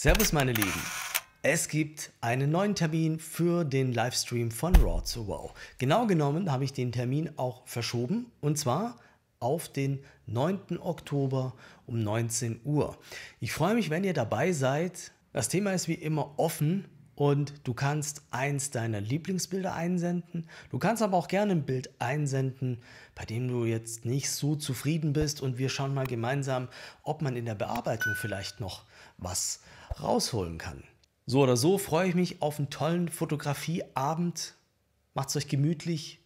Servus meine Lieben. Es gibt einen neuen Termin für den Livestream von Raw to Wow. Genau genommen habe ich den Termin auch verschoben und zwar auf den 9. Oktober um 19 Uhr. Ich freue mich, wenn ihr dabei seid. Das Thema ist wie immer offen und du kannst eins deiner Lieblingsbilder einsenden. Du kannst aber auch gerne ein Bild einsenden, bei dem du jetzt nicht so zufrieden bist und wir schauen mal gemeinsam, ob man in der Bearbeitung vielleicht noch was rausholen kann. So oder so freue ich mich auf einen tollen Fotografieabend. Macht's euch gemütlich,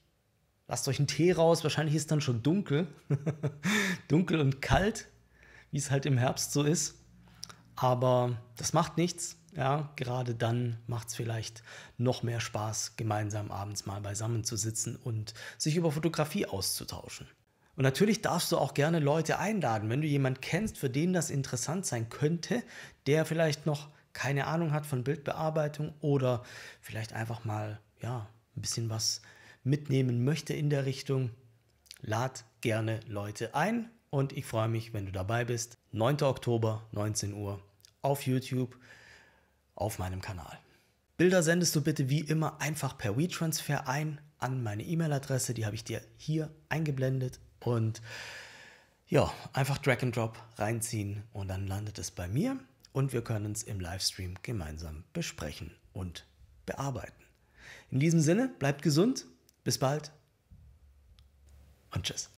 lasst euch einen Tee raus. Wahrscheinlich ist dann schon dunkel, dunkel und kalt, wie es halt im Herbst so ist. Aber das macht nichts. Ja, gerade dann macht es vielleicht noch mehr Spaß, gemeinsam abends mal beisammen zu sitzen und sich über Fotografie auszutauschen. Und natürlich darfst du auch gerne Leute einladen, wenn du jemanden kennst, für den das interessant sein könnte, der vielleicht noch keine Ahnung hat von Bildbearbeitung oder vielleicht einfach mal ja, ein bisschen was mitnehmen möchte in der Richtung. Lad gerne Leute ein und ich freue mich, wenn du dabei bist. 9. Oktober, 19 Uhr auf YouTube auf meinem Kanal. Bilder sendest du bitte wie immer einfach per WeTransfer ein an meine E-Mail-Adresse, die habe ich dir hier eingeblendet und ja, einfach Drag and Drop reinziehen und dann landet es bei mir und wir können es im Livestream gemeinsam besprechen und bearbeiten. In diesem Sinne, bleibt gesund, bis bald und tschüss.